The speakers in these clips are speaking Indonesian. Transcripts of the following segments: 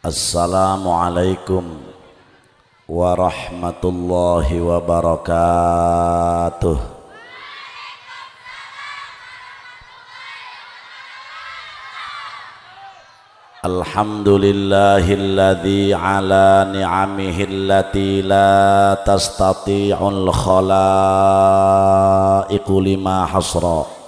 السلام عليكم ورحمة الله وبركاته الحمد لله الذي على نعمه التي لا تستطيع الخلائق لما حصرًا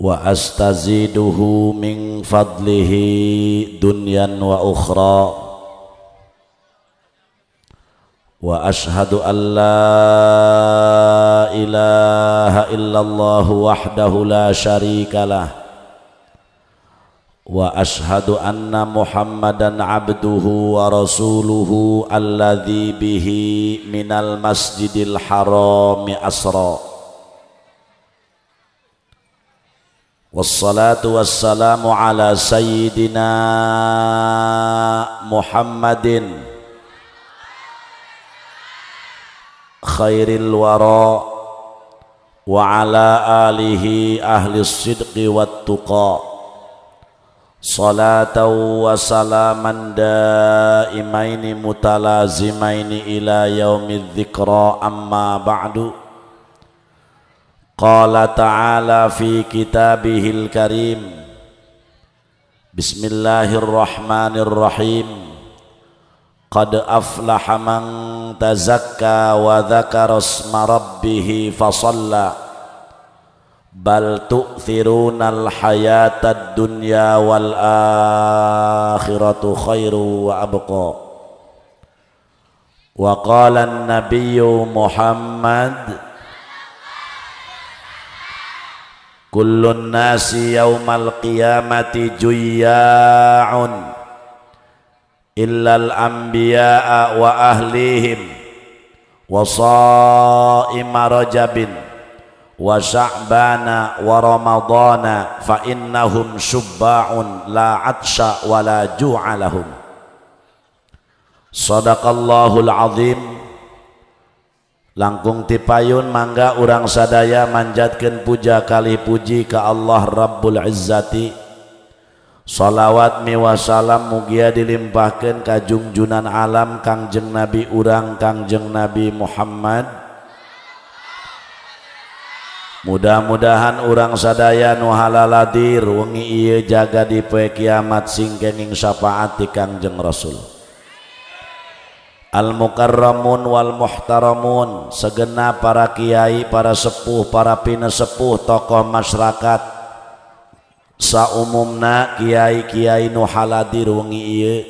wa astaziduhu min fadlihi dunyan wa ukhra wa ashhadu an la ilaha illallah wahdahu la syarikalah wa ashhadu anna muhammadan abduhu wa rasuluhu alladhi bihi minal masjidil harami asra' والصلاة والسلام على سيدنا محمد خير الورى وعلى آله أهل الصدق والتقى صلاة وسلاما دائمين متلازمين إلى يوم الذكرى أما بعد Qala ta'ala fi kitabihil karim Bismillahirrahmanirrahim Qad aflaha man tazakka wa dhakara isma rabbih fa shalla Bal tu'thiruna al-hayatad dunya wal akhiratu khairu wa abqa Wa qala an Muhammad Kullun nasi yaumal qiyamati juyya'un illal anbiya'a wa ahlihim wa sa'ima rajabin wa sya'bana wa ramadana fa innahum syubba'un la atsha wa la ju'alahum sadaqallahul azim langkung tipayun mangga urang sadaya manjtatkan puja kali puji ke Allah Rabulzatisholawatmiwasalam mugia dilimpahkan kajungjunan alam kangjeng nabi urang kangngjeng nabi Muhammad mudah-mudahan urang sadaya nuhaladirungngi iye jaga di pee kiamat singkeningsafahati kanjeng Rasulul al mukarramun wal muhtaramun segenap para kiai para sepuh para sepuh, tokoh masyarakat saumumna kiai-kiai nu haladir wengi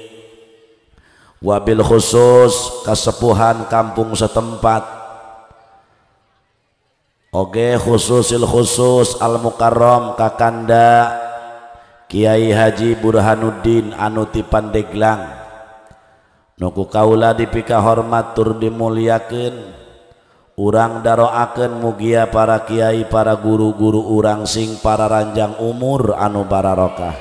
wabil khusus kesepuhan kampung setempat oge il khusus al mukarram kakanda Kiai Haji Burhanuddin Anuti Pandeglang Kaula dipika hormtur dimuliaken urang darookaen mugia para Kyai para guru-guru urang Sing para ranjang umur Anubararokah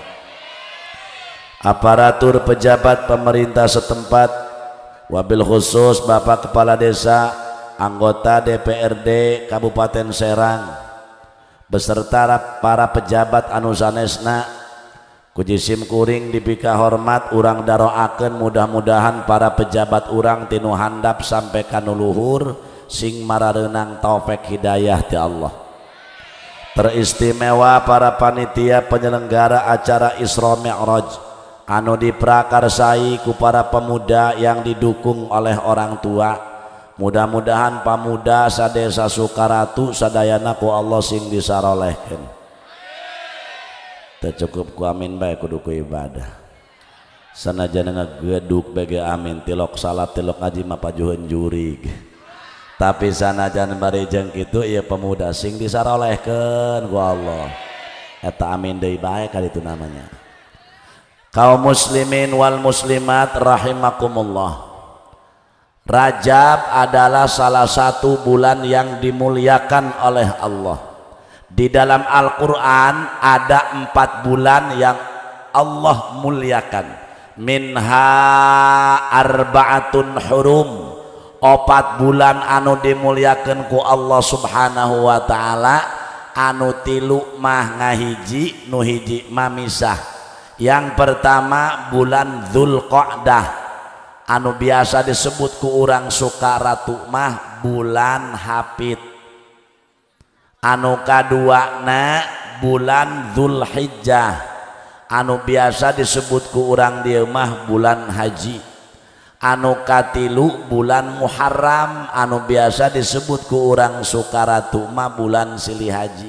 aparatur pejabat pemerintah setempatwabbil khusus Bapak Kepa desa anggota DPRD Kabupaten Serang besertara para pejabat anusanesna dan kujisim kuring dipika hormat urang daroaken mudah-mudahan para pejabat orang tinu handap sampai kanuluhur sing mara renang taufik hidayah di Allah teristimewa para panitia penyelenggara acara Isra Mi'raj anu diprakarsai ku para pemuda yang didukung oleh orang tua mudah-mudahan pemuda sadesa Sukaratu sadayana ku Allah sing disarolehkeun tak cukup ku amin baik kudu ku ibadah jangan ngegeduk bagi amin tilok salat tilok ngaji pajuhan jurig tapi sana bari jeng itu iya pemuda sing disarolehkan ku Allah eta amin dari baik kali itu namanya Kau muslimin wal muslimat rahimakumullah Rajab adalah salah satu bulan yang dimuliakan oleh Allah di dalam Al-Quran ada empat bulan yang Allah muliakan minha arbaatun hurum opat bulan anu dimuliakan ku Allah subhanahu wa ta'ala anu tilu mah ngahiji nuhiji mamisah yang pertama bulan Dzulqa'dah anu biasa disebut ku orang suka ratu mah bulan hapit anu na bulan Zulhijjah anu biasa disebutku orang di rumah bulan haji anu katilu bulan Muharram anu biasa disebutku orang Sukaratuma bulan sili Haji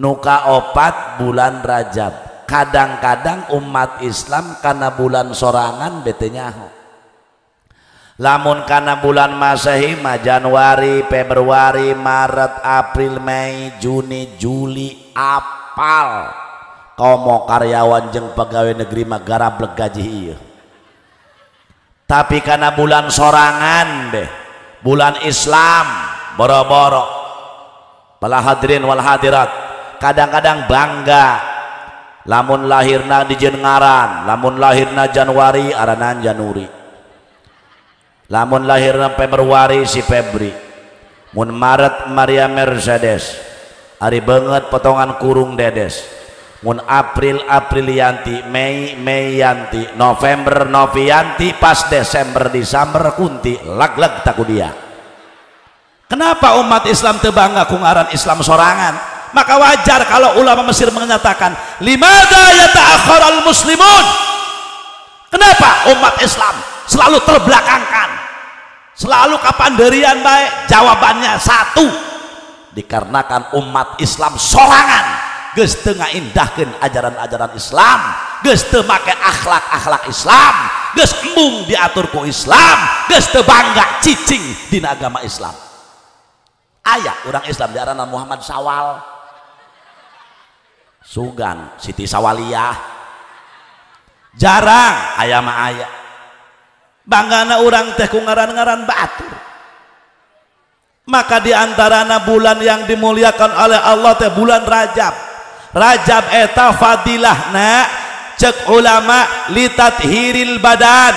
nuka opat bulan Rajab kadang-kadang umat Islam karena bulan sorangan betenyaho lamun karena bulan Masehi mah Januari, Februari, Maret, April, Mei, Juni, Juli, apal komo karyawan jeng pegawai negeri magara garap gaji iya tapi karena bulan sorangan deh bulan Islam boro-boro para hadirin wal hadirat kadang-kadang bangga lamun lahirna di Jengaran lamun lahirna Januari aranan Januri lamun lahirna Februari si Febri mun Maret Maria Mercedes hari banget potongan kurung dedes mun April Aprilianti Mei Mei Yanti November Novianti pas Desember Desember kunti lag-lag taku dia kenapa umat Islam tebangga kungaran Islam sorangan maka wajar kalau ulama Mesir menyatakan limada al muslimun kenapa umat Islam selalu terbelakangkan selalu kapanderian baik jawabannya satu dikarenakan umat Islam sorangan geus tengah ajaran-ajaran Islam geus temake make akhlak-akhlak Islam geus mung diatur ku Islam geus bangga cicing di agama Islam ayah orang Islam diarana Muhammad Sawal Sugan Siti Sawaliyah jarang ayah ayah tinggal bang orang teranat maka diantarana bulan yang dimuliakan oleh Allah te bulan Rajab jab eteta Fadlahna cek ulama ltahiril badan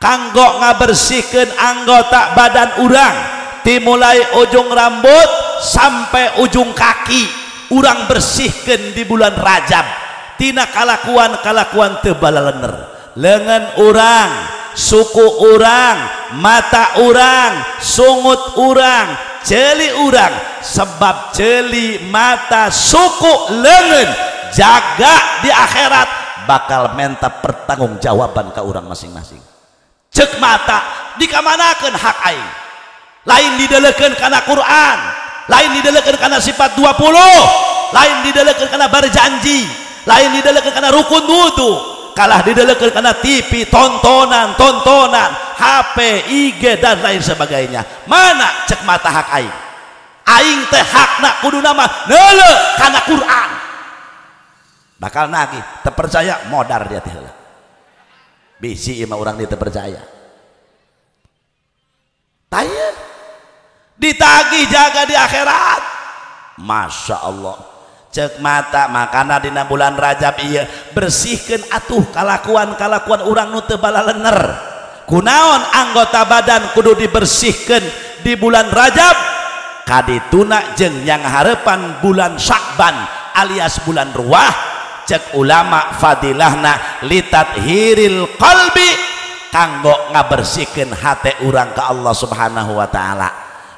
kanggok nga bersihken anggota badan-urang dimulai ujung rambut sampai ujung kaki urang bersihken di bulan Rajabtinana kalakuan kallakuan tebal lener lengan orang tidak suku orang mata orang sungut orang jeli orang sebab jeli mata suku lengan jaga di akhirat bakal minta pertanggungjawaban ke orang masing-masing cek mata dikamanakan hak aing lain didelekan karena Quran lain didelekan karena sifat 20 lain didelekan karena berjanji lain didelekan karena rukun wudhu kalah di dalam karena TV tontonan tontonan HP IG dan lain sebagainya mana cek mata hak aing aing teh hak nak kudu nama nele karena Quran bakal nagi terpercaya modal dia teh bisi ima orang dia terpercaya tanya ditagi jaga di akhirat Masya Allah cek mata makanan di bulan Rajab iya bersihkan atuh kalakuan-kalakuan orang nute bala lener kunaon anggota badan kudu dibersihkan di bulan Rajab kadi kadituna jeng yang harapan bulan Syakban alias bulan ruah cek ulama fadilahna litat hiril kolbi kanggo ngabersihkan hati orang ke Allah subhanahu wa ta'ala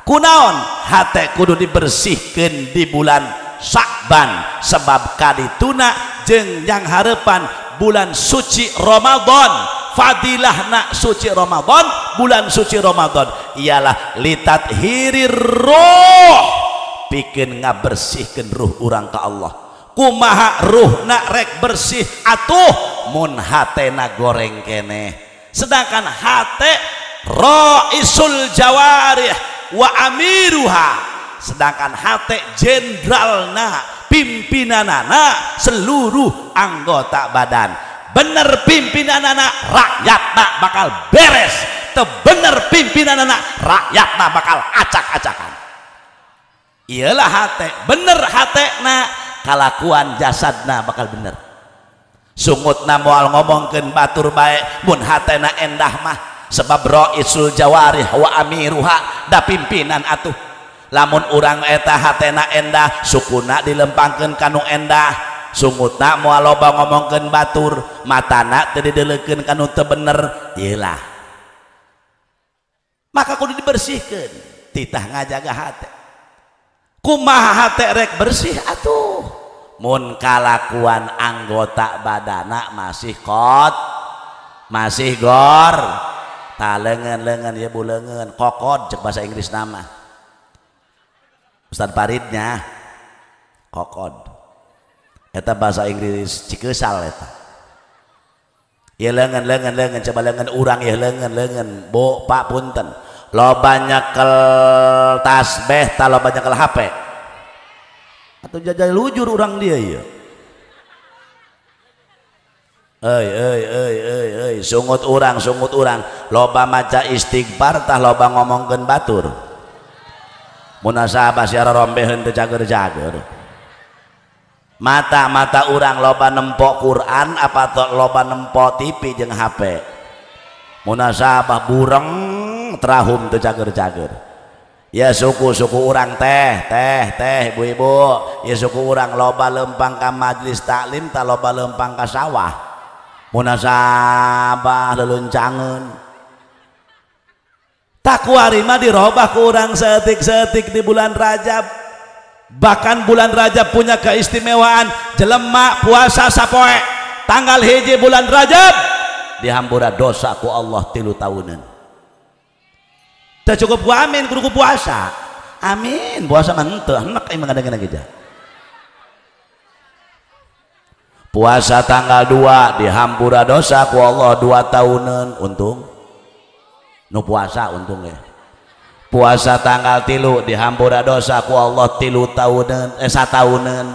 kunaon hati kudu dibersihkan di bulan Sakban sebab kali tuna jeng yang harapan bulan suci Ramadan fadilah nak suci Ramadan bulan suci Ramadan ialah litat hirir roh bikin ngabersihkan ruh orang ke Allah kumaha ruh nak rek bersih atuh mun hatena goreng kene sedangkan hate isul jawarih wa amiruha sedangkan jenderal hati pimpinan anak seluruh anggota badan bener pimpinan anak rakyat tak bakal beres tebener pimpinan anak rakyat tak bakal acak-acakan iyalah hati bener hati na kalakuan jasad nak bakal bener sungut sungutna moal ngomongkan batur baik mun nak endah mah sebab ro'isul jawarih wa amiruha da pimpinan atuh lamun urang eta hatena endah sukuna dilempangkan kanung endah sungutna mau loba ngomongkan batur matana tadi dilekan kanu tebener yelah maka kudu dibersihkan titah ngajaga hati kumaha hati rek bersih atuh mun kalakuan anggota badana masih kot masih gor talengan lengan ya bu lengan kokod cek bahasa Inggris nama Ustaz Paridnya kokod eta bahasa Inggris cikesal eta ya lengan lengan lengan coba lengan urang ya lengan lengan bo pak punten lo banyak kel tasbeh ta lo banyak kel HP atau jajal lujur urang dia ya Oi, oi, oi, oi, oi, sungut urang, sungut urang. Loba maca istighfar tah loba ngomongkan batur. tinggalmbeja matamata urang loba nempok Quran apa tok loba nempok tipi jeung HP munaapa bureng trahumjagerjager ya suku suku urang teh teh teh bu-bu ya suku urang loba lempang kam Majelis taklim ta loba lempang ka sawah munaahluncagen takwa rima dirobah ke orang setik-setik di bulan Rajab bahkan bulan Rajab punya keistimewaan jelemak puasa sapoe tanggal hiji bulan Rajab dihambura dosa ku Allah tilu tahunan tak cukup ku amin puasa amin puasa mantu, enak emang ada gana puasa tanggal dua dihambura dosa ku Allah dua tahunan untung nu puasa untungnya puasa tanggal tilu dihampura dosa ku Allah tilu tahunan eh tahunan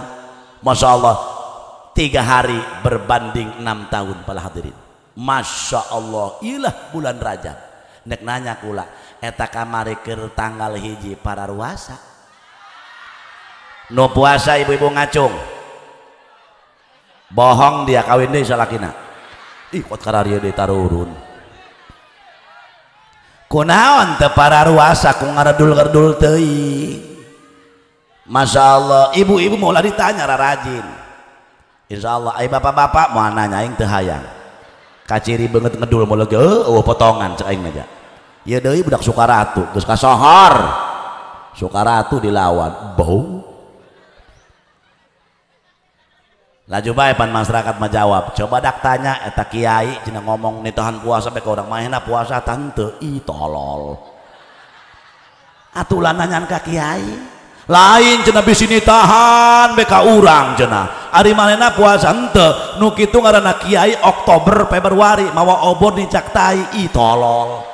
Masya Allah tiga hari berbanding enam tahun para hadirin Masya Allah ilah bulan Rajab nek nanya kula eta kamari ke tanggal hiji para ruasa No puasa ibu-ibu ngacung bohong dia kawin deh salakina ih kot kararieu deh kunaon te para ruasa ku ngaredul-redul teing Masya Allah ibu-ibu mau mulai tanya, rajin Insya Allah ayo bapak-bapak mau nanya yang tehayang kaciri banget ngedul mau lagi. oh eh, potongan cek aing aja ya deh budak sukaratu, geus ka sukaratu dilawan bau laju baik pan masyarakat menjawab coba dak tanya eta kiai cina ngomong nih tahan puasa kau orang mahena puasa tante i tolol atulah nanyan ka kiai lain cina bisi ini tahan beka urang cina hari mana puasa tante nu kitu karena kiai Oktober Februari mawa obor tai i tolol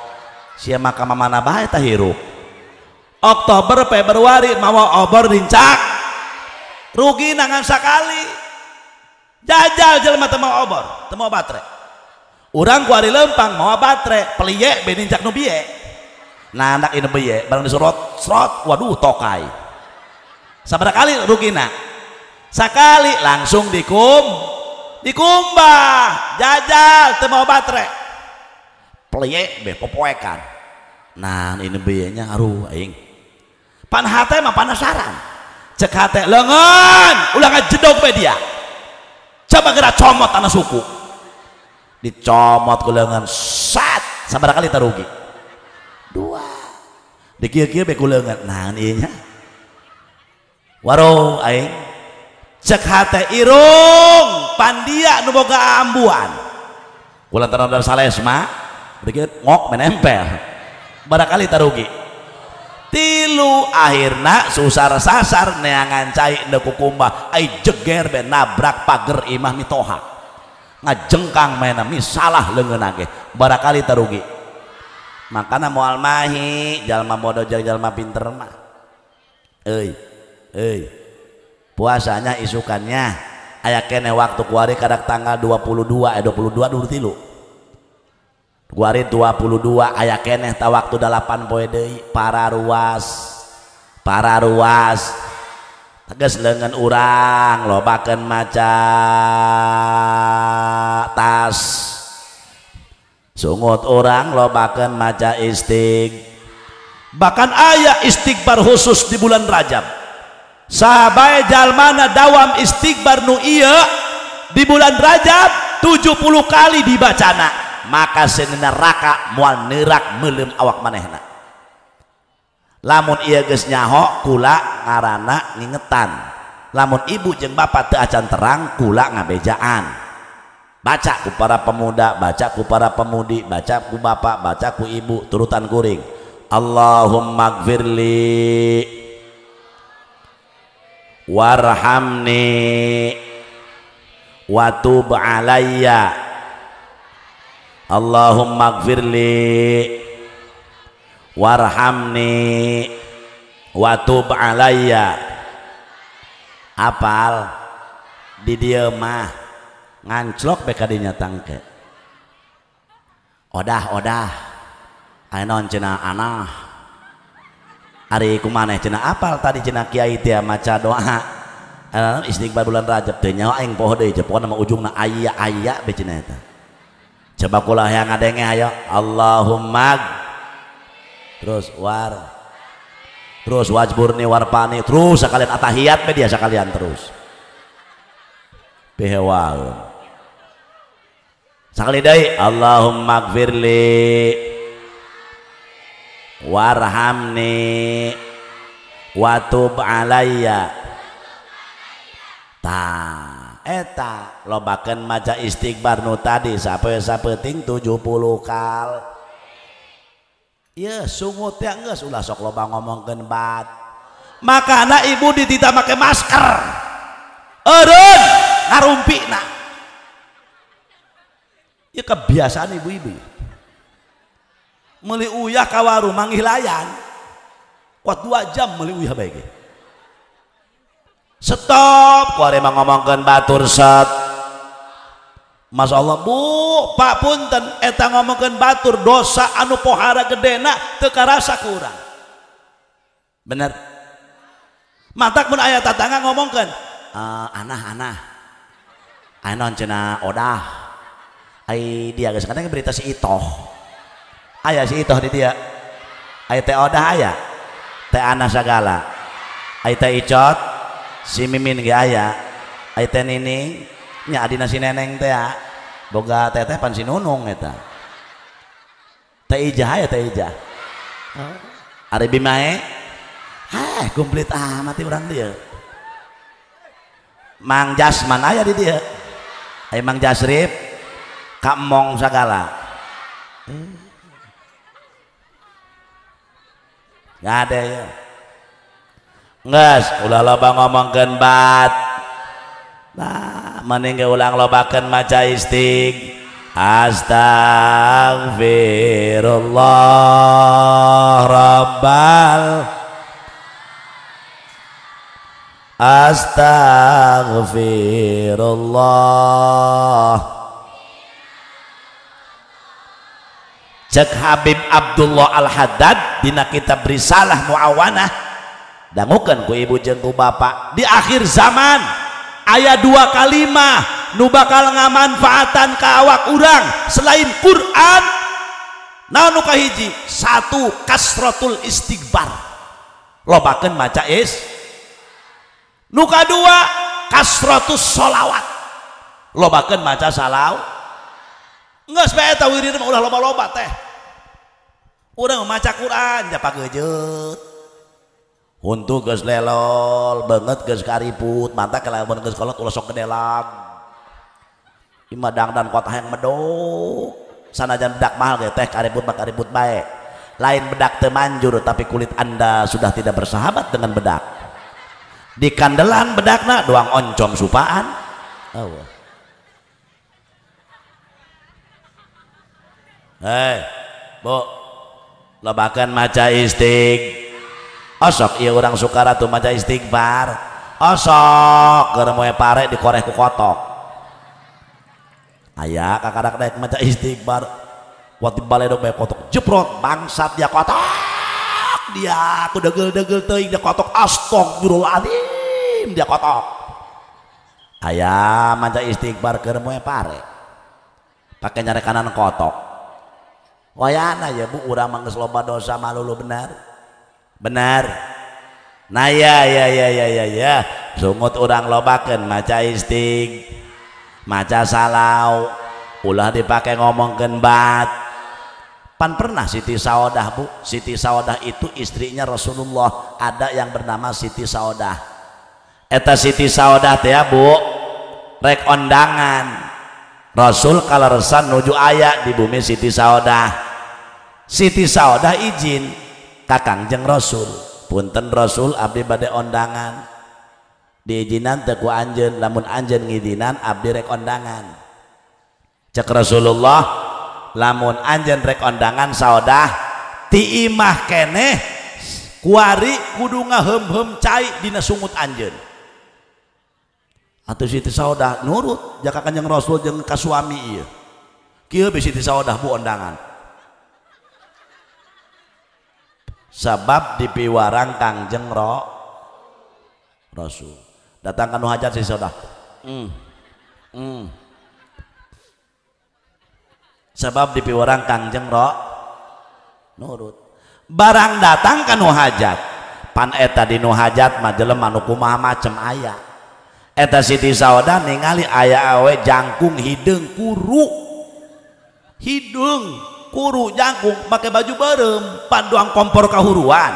siapa maka mana baik tahiru Oktober Februari mawa obor dicak rugi nangan sekali jajal teu temu obor temu baterai Urang ku ari lempang mau baterai peliye nu nubie nah anak ini bie, barang disorot, serot waduh tokai sabar kali rugina sekali langsung dikum dikumbah jajal temu baterai peliye be popoekan nah ini nya aruh aing pan hate mah panasaran cek hate lengan ulangan jedok media dia coba gerak comot tanah suku dicomot kulengan sat sabar kali terugi dua dikir-kir be kulengan nah ya waro aing cek hati irung pandia nuboga ambuan kulantaran dari salesma dikir ngok menempel barangkali terugi tilu akhirnya susar sasar neangan cai neku kumbah ai jeger ben nabrak pagar imah mitoha ngajengkang mena salah lengan lagi barakali terugi makana mau almahi jalma bodoh jalma pinter mah ei ei puasanya isukannya ayaknya kene waktu kuari kadak tanggal dua eh dua dulu tilu Guari 22 aya keneh ta waktu 8 poe deui para ruas. Para ruas. Tegas lengan urang bahkan maca tas. Sungut orang bahkan maca istig. Bahkan ayah istighbar khusus di bulan Rajab. Sahabai jalmana dawam istighbar nu iya di bulan Rajab 70 kali dibacana maka sing neraka mual nerak melem awak manehna lamun iya geus nyaho kula ngarana ngingetan lamun ibu jeng bapak teu acan terang kula ngabejaan baca ku para pemuda baca ku para pemudi baca ku bapak baca ku ibu turutan kuring Allahumma gfirli warhamni watub alayya Allahumma gfirli warhamni watub alaya apal di dia mah nganclok beka dinyatangke odah odah anon cina anah hari kumaneh cina apal tadi cina kiai dia maca doa istighfar bulan rajab teh nyawa aing poho deh pokona mah ujungna aya aya be cina coba kulah yang ada yang ayo Allahumma terus war terus wajburni warpani terus sekalian atahiyat media sekalian terus pihewal sekali dai Allahumma gfirli warhamni watub alayya ta eta lobakan maca istighfar nu tadi sampai sapeting 70 kal ya sungut ya enggak ulah sok loba ngomong bat. Maka anak ibu dititah make masker. erun Eureun ngarumpina. ya kebiasaan ibu-ibu. Meuli uyah ka warung layan. Kuat dua jam meuli uyah bae stop kuari ngomongkan batur set Mas Allah bu pak punten eta ngomongkan batur dosa anu pohara gedena teka rasa kurang bener matak pun ayat tatangga ngomongkan uh, eh, anah anah anon cina odah ay dia geus berita si itoh ayah si itoh di dia ayah teh odah ayah teh anah sagala ay teh icot si mimin gak aya aiten ini nining nya adina si neneng teh ya. boga teteh pan si nunung eta teh ijah ya teh ijah ari bimae ah kumplit amat urang ya dia Mang Jasman aya di dia ai Mang Jasrib kamong sagala eh. Gak ada ya nges ulah loba ngomongkan bat nah mending ulang lobakan maca istiq, astagfirullah rabbal astagfirullah cek Habib Abdullah Al-Haddad dina kitab risalah muawanah dangukan ku ibu jengku bapak di akhir zaman ayat dua kalimah nu bakal ngamanfaatan ke awak urang selain Quran nanu kahiji satu kasratul istighbar lobakeun maca is nuka dua kasratus solawat lobakeun maca salaw nggak sepeda tawirin wirid udah loba-loba teh udah maca Quran pak gejut untuk gas lelol banget gas kariput mantap kelamun gas kolot ulah sok kedelang imadang dan kota yang medok sana jangan bedak mahal gitu teh kariput mah kariput baik lain bedak temanjur tapi kulit anda sudah tidak bersahabat dengan bedak di kandelan bedakna doang oncom supaan oh. hei bu lebakan maca istiq osok iya orang Sukaratu maca istighfar osok geremoe pare di koreh ku kotok ayah kakarak naik maca istighfar waktu balai dong kotok jeprot bangsat dia kotok dia aku degel degel teing dia kotok astagfirullahaladzim dia kotok ayah maca istighfar geremoe pare pakai nyari kanan kotok wayana ya bu urang mangges loba dosa lu benar benar Nah ya ya ya ya ya ya sungut orang lobakan maca isting maca salau ulah dipakai ngomong genbat pan pernah Siti Saudah bu Siti Saudah itu istrinya Rasulullah ada yang bernama Siti Saudah eta Siti Saudah teh ya bu rek ondangan Rasul kalau resan nuju ayah di bumi Siti Saudah Siti Saudah izin kakang jeng rasul punten rasul abdi badai ondangan diizinan teku anjen lamun anjen ngidinan abdi rek ondangan cek rasulullah lamun anjen rek ondangan saudah tiimah kene kuari kudu ngahem-hem cai dina sungut anjen atau siti saudah nurut jaka kanjeng rasul jeng kasuami iya kieu bisi saudah bu ondangan sebab Piwarang Kangjeng Ro Rasul datangkan hajat si saudah. mm. Mm. sebab dipiwarang Kangjeng Ro nurut barang datangkan hajat pan eta di nu hajat mah jelema anu macem ayah eta Siti Sauda ningali ayah awe jangkung hidung kuru hidung kuru jangkung pakai baju barem panduang kompor kahuruan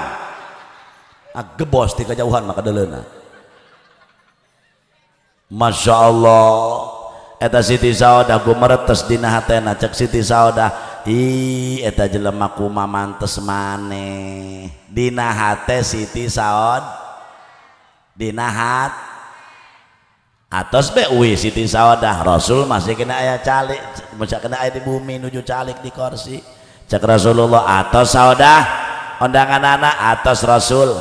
ah, gebos di kejauhan maka delena Masya Allah eta Siti Saudah gumeretes dina hatena cek Siti Saudah ih eta jelema kuma mamantes maneh dina hate Siti Saud dina hate atas BW Siti Sawadah Rasul masih kena ayah calik masih kena ayah di bumi nuju calik di kursi cek Rasulullah atas Sawadah undangan anak atas Rasul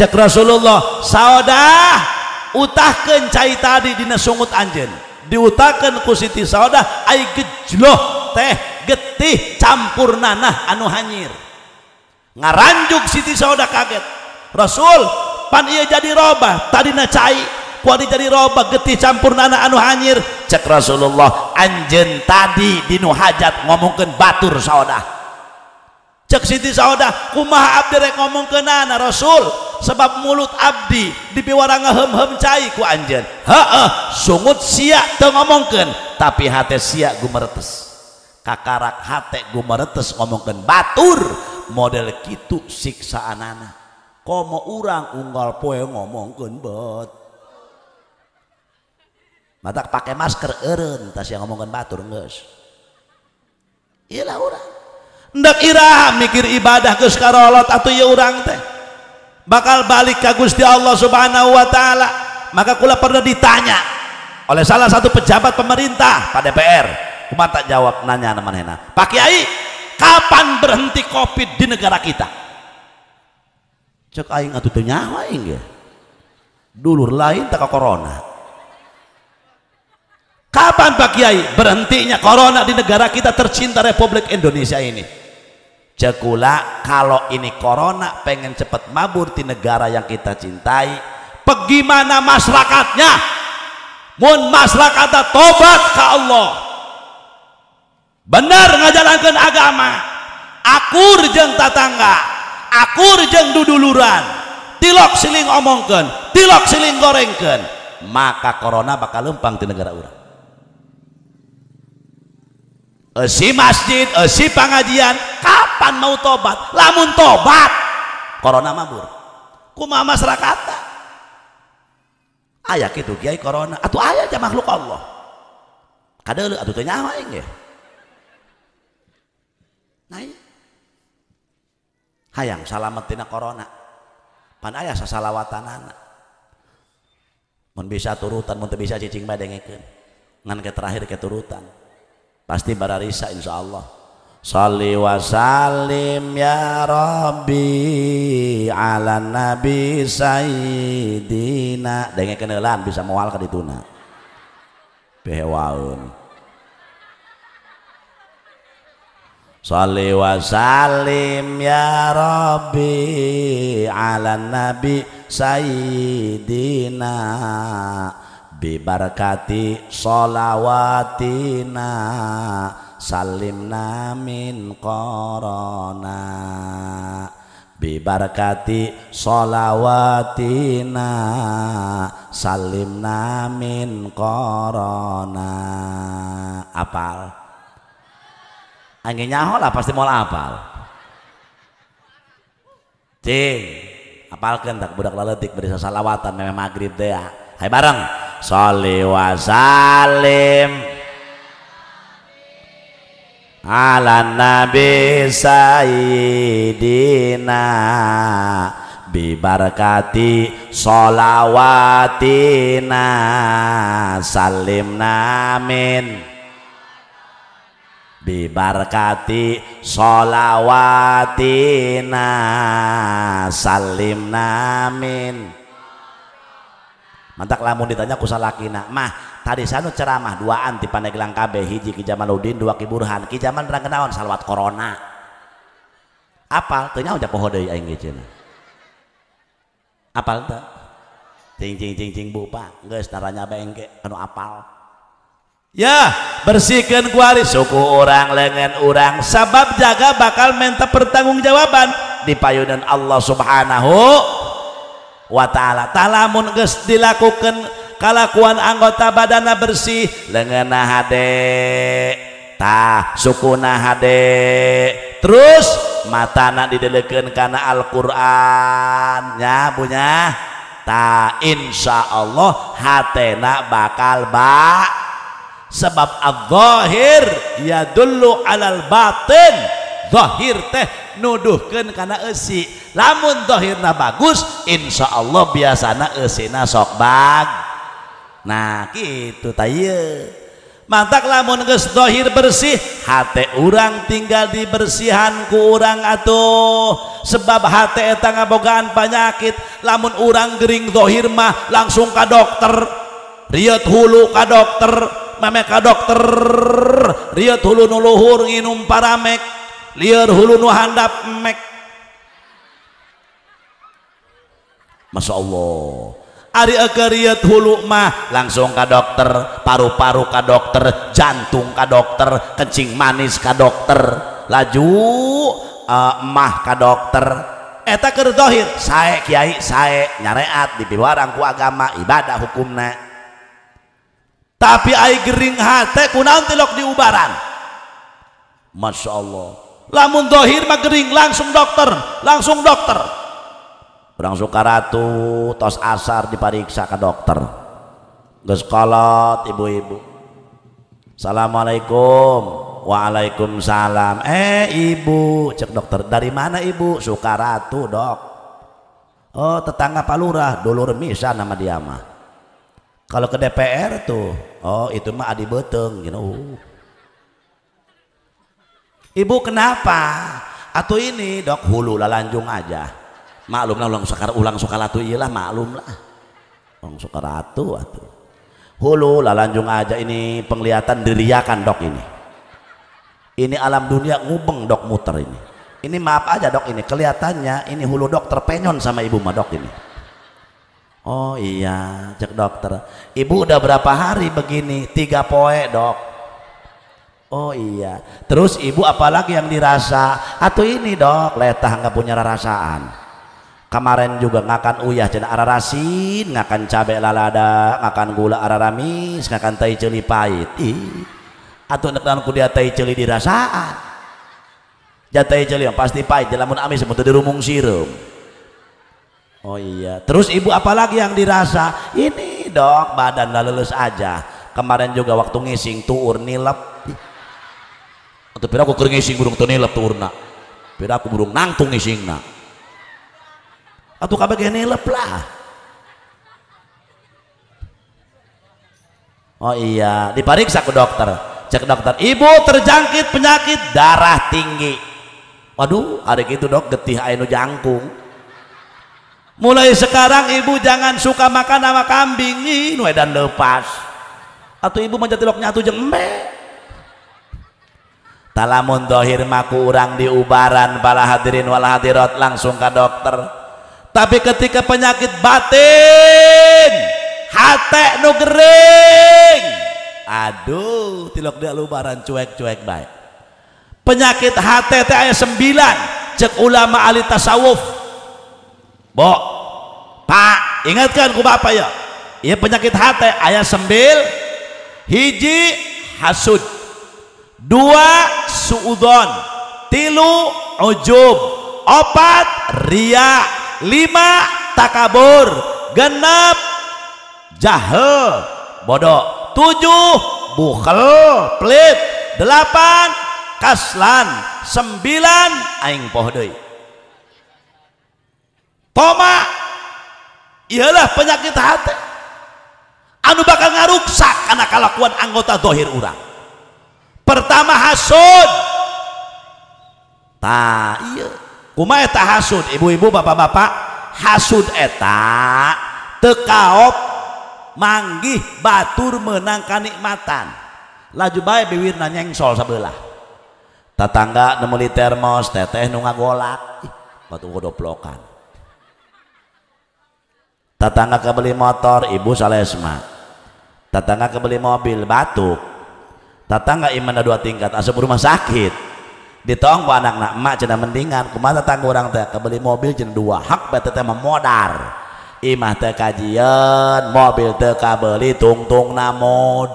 cek Rasulullah Sawadah utahkan cai tadi di sungut anjen diutahkan ku Siti Sawadah ay gejloh teh getih campur nanah anu hanyir ngaranjuk Siti Sawadah kaget Rasul pan iya jadi robah tadi na cai punya ku dari rob getti campur anak-anu hanir cek Rasulullah Anjen tadi Dinu hajat ngomongken Batur Sauda cekdah kuma ngomong ke na Rasul sebab mulut Abdi dibiwarhemhem caiku Anjen ha si ngomongken tapi sites ka hat gutes ngomongken Batur model kita siksaan-an kom mau urang unggal poe ngomongken betul mata pakai masker eren tas yang ngomongkan batur nges iyalah orang ndak irah mikir ibadah ke sekarolot atau ya orang teh bakal balik ke Gusti Allah subhanahu wa ta'ala maka kula pernah ditanya oleh salah satu pejabat pemerintah pada DPR, cuma tak jawab nanya namanya Pak Kiai kapan berhenti covid di negara kita cek aing atau teu nyawa aing dulur lain tak corona Kapan Pak Kiai berhentinya corona di negara kita tercinta Republik Indonesia ini? Cekula kalau ini corona pengen cepat mabur di negara yang kita cintai, bagaimana masyarakatnya? Mun masyarakat tobat ke Allah. Benar ngajalankan agama. Akur jeng tatangga, akur jeng duduluran. Tilok siling omongkan, tilok siling gorengkan, maka corona bakal lempang di negara orang Eh, si masjid eh, si pengajian kapan mau tobat lamun tobat corona mabur kuma masyarakat ayah gitu kiai corona atau ayah aja makhluk Allah kada lu atau tanya apa ya. ini naik hayang salamat tina corona pan ayah sasalawatan anak mun bisa turutan mun bisa cicing badengekeun ngan ke terakhir keturutan pasti para risa insya Allah Salli wa salim ya Rabbi ala Nabi Sayyidina dengan kenalan bisa mual ke dituna pehwaun Salli wa salim ya Rabbi ala Nabi Sayyidina Bibarakati solawatina salimna min korona Bibarakati solawatina salimna min korona Apal Anginnya nyaho lah pasti mau apal Cing Apalkan tak budak laletik berisa salawatan memang maghrib deh ya Hai bareng. Sholli wa salim ala nabi sayyidina bi barakati sholawatina salim namin bi barakati sholawatina salim namin mantak lamun ditanya ku kina mah tadi sanu ceramah duaan di Pandeglang KB hiji kijaman udin dua kiburhan Burhan Ki Jamal rangkenawan salawat corona apal ternyata nyaon poho deui aing apal teu cing cing cing cing bupa geus naranya bengke anu apal ya bersihkan kuari suku orang lengan orang sabab jaga bakal minta pertanggungjawaban di payunan Allah subhanahu wa ta'ala talamun geus dilakukan kalakuan anggota badana bersih lengena hade tah sukuna hade terus matana didelekeun kana Al-Qur'an nya punya ta insya Allah hatena bakal bak, sebab al zahir ya dulu alal batin tinggal Thhir teh nuduhken karena esi lamunhohirna bagus Insya Allah biasa na esi nasok bag na tay manttak lamun ge dhohir bersih H urang tinggal dibersihan kurang uh sebab Heta ngabogaan panyakit lamun urang Gering dhohirmah langsung ka dokter Rid hulu ka dokter meeka dokter Ri hulu nuluhur minum para Me tinggal Masya Allah mah langsung ka dokter paru-paru ka dokter jantung ka dokter kencing manis ka dokter lajumah eh, ka dokterhohi saya Kyai saya nyareat dibiwaangku agama ibadah hukumnya tapiing hatku nanti lok diaran Masya Allah lamun dohir magering langsung dokter langsung dokter orang Sukaratu, tos asar diperiksa ke dokter geskolot ibu-ibu Assalamualaikum Waalaikumsalam eh ibu cek dokter dari mana ibu Sukaratu dok oh tetangga palurah Dolur dulur misa nama dia mah kalau ke DPR tuh oh itu mah adi beteng you uh, know ibu kenapa atau ini dok hulu lah lanjung aja maklum lah ulang sukar ulang sukaratu iyalah maklum lah ulang sukaratu atuh hulu lah lanjung aja ini penglihatan diriakan dok ini ini alam dunia ngubeng dok muter ini ini maaf aja dok ini kelihatannya ini hulu dok terpenyon sama ibu mah dok ini oh iya cek dokter ibu udah berapa hari begini tiga poe dok Oh iya. Terus ibu apalagi yang dirasa? Atau ini dok, letah nggak punya rasaan. Kemarin juga ngakan uyah cina ararasin, ngakan cabe lalada, ngakan gula araramis, ngakan tai celi pahit. Atau nekan ku dia tai celi dirasaan. Jatai celi yang pasti pahit, jelamun amis untuk dirumung sirum. Oh iya. Terus ibu apalagi yang dirasa? Ini dok, badan lalu aja. Kemarin juga waktu ngising tuur nilep atau pira aku keur ngising burung teu tuh urna. pira aku burung nangtung ngisingna atuh gini nilep lah oh iya diperiksa ke dokter cek dokter ibu terjangkit penyakit darah tinggi waduh ada gitu dok getih ainu jangkung mulai sekarang ibu jangan suka makan sama kambing ini dan lepas atau ibu menjadi loknya tuh jengmek talamun dohir maku urang diubaran bala hadirin wala hadirat langsung ke dokter tapi ketika penyakit batin hati nu gering aduh tilok dia lubaran cuek-cuek baik penyakit hati teh ayat sembilan cek ulama ahli tasawuf bo pak ingatkan ku bapak ya iya penyakit hati ayat sembil hiji hasud dua suudon tilu ujub opat ria lima takabur genap jahel bodoh tujuh bukel pelit delapan kaslan sembilan aing pohdoi toma ialah penyakit hati anu bakal ngaruksak karena kalakuan anggota dohir urang pertama hasud ta iya kuma eta hasud ibu-ibu bapak-bapak hasud eta tekaop manggih batur menang kanikmatan laju bae yang sol sebelah tetangga nemeli termos teteh nunga golak batu godoplokan tetangga kebeli motor ibu salesma tetangga kebeli mobil batuk tetangga iman dua tingkat asup rumah sakit ditong ku anak nak emak cina mendingan kumah tetangga orang teh kebeli mobil cina dua hak bete teh memodar imah teh kajian mobil teh kabeli tungtung namun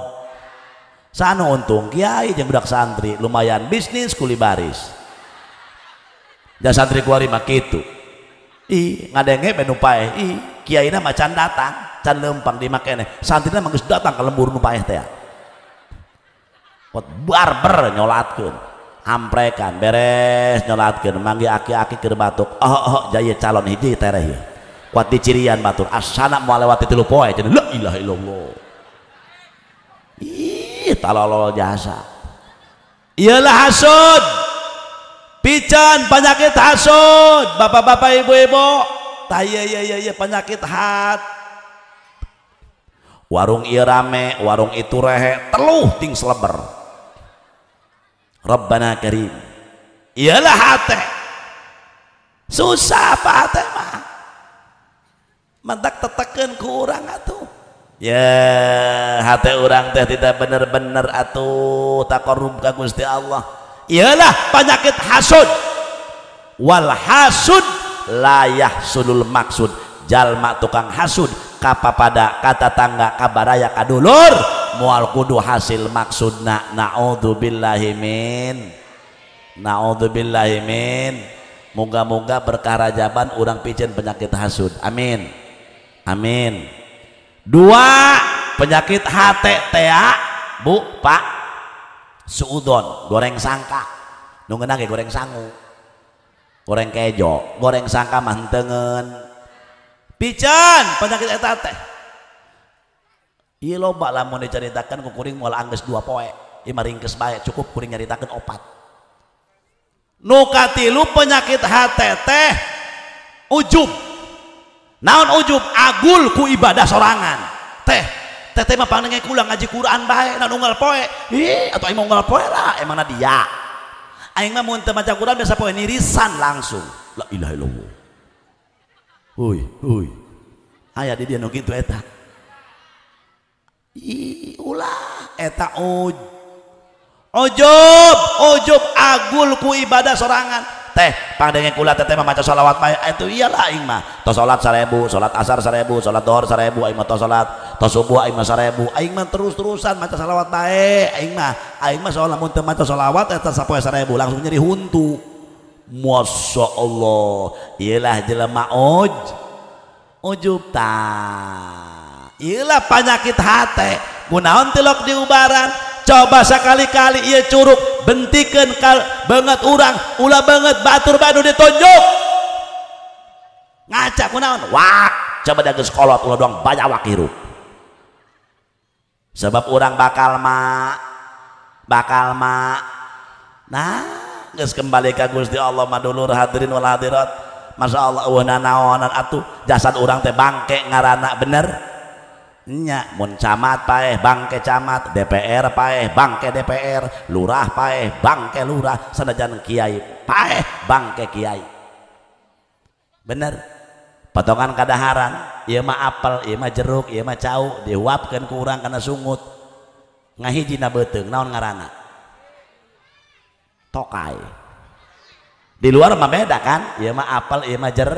sana untung kiai jeng budak santri lumayan bisnis kuli baris dan santri kuari mak itu i ngadenge menupae i kiai nama macan datang can lempang di santri nama manggus datang ke lembur numpai teh pot barber nyolatkan amprekan beres nyolatkan manggi aki-aki ke batuk oh, oh oh jaya calon hiji tereh ya kuat dicirian batur asana mau lewati tilu poe jadi la ilah illallah ih talolol jasa iyalah hasud pican penyakit hasud bapak-bapak ibu-ibu taya ya ya ya penyakit hat, warung rame, warung itu rehe teluh ting seleber Rabbana Karim iyalah hati susah apa hati mah mentak tetekan kurang orang atuh ya hati orang teh tidak benar-benar atuh takorum ke Gusti Allah iyalah penyakit hasud wal hasud layah sulul maksud jalma tukang hasud kapapada kata tangga kabaraya kadulur mual kudu hasil maksudna nak naudzubillahimin, naudzubillahimin. moga-moga perkara jaban urang picen penyakit hasud amin amin dua penyakit HTTA ya, bu pak suudon goreng sangka nunggu goreng sangu goreng kejo goreng sangka mantengen pican penyakit etate teh ieu iya, loba lamun dicaritakeun ku kuring moal anggeus dua poe Ima iya, ringkes bae cukup kuring nyeritakan opat nu katilu penyakit hate ujub naon ujub agul ku ibadah sorangan teh teh teh mah pandengen kulang ngaji Quran bae na unggal poe Hi, atau emang unggal poe lah emang dia aing mah mun teu maca Quran biasa poe nirisan langsung la ilaha illallah Hui, hui. Ayah di dia no gitu eta. I ulah eta oj. Ojob, ojob agul ku ibadah sorangan. Teh, pandengnya kulat teteh maca salawat mah itu eh, iyalah aing mah. Tos salat 1000, salat asar 1000, salat dhuhur 1000, aing mah tos salat, tos subuh aing mah 1000. Aing mah terus-terusan maca salawat bae aing mah. Aing mah soal lamun teu maca salawat eta sapoe 1000 langsung jadi huntu. Masya Allah ialah jelema uj ujub ta ialah penyakit hati guna tilok diubaran coba sekali-kali ia curuk, bentikan kal, banget orang ulah banget batur badu ditunjuk ngaca gunawan, wak coba dagus kolot ulah doang banyak wakiru sebab orang bakal ma bakal ma nah Gus kembali ke Gusti Allah madulur hadirin wal hadirat Masya Allah wahna naonan atuh jasad orang teh bangke ngarana bener nya mun camat paeh bangke camat DPR paeh bangke DPR lurah paeh bangke lurah senajan kiai paeh bangke kiai bener potongan kadaharan ieu mah apel ieu mah jeruk ieu mah cau diuapkeun ku urang kana sungut ngahiji na beuteung naon ngaranana? tokai di luar mah beda kan iya mah apel iya mah jer